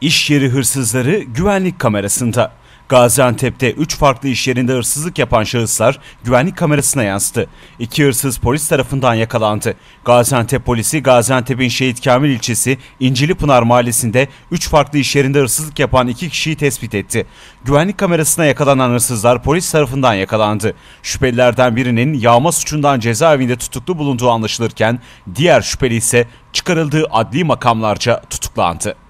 İş yeri hırsızları güvenlik kamerasında. Gaziantep'te 3 farklı iş yerinde hırsızlık yapan şahıslar güvenlik kamerasına yansıdı. İki hırsız polis tarafından yakalandı. Gaziantep polisi Gaziantep'in Şehit Kamil ilçesi İncili Pınar mahallesinde 3 farklı iş yerinde hırsızlık yapan 2 kişiyi tespit etti. Güvenlik kamerasına yakalanan hırsızlar polis tarafından yakalandı. Şüphelilerden birinin yağma suçundan cezaevinde tutuklu bulunduğu anlaşılırken diğer şüpheli ise çıkarıldığı adli makamlarca tutuklandı.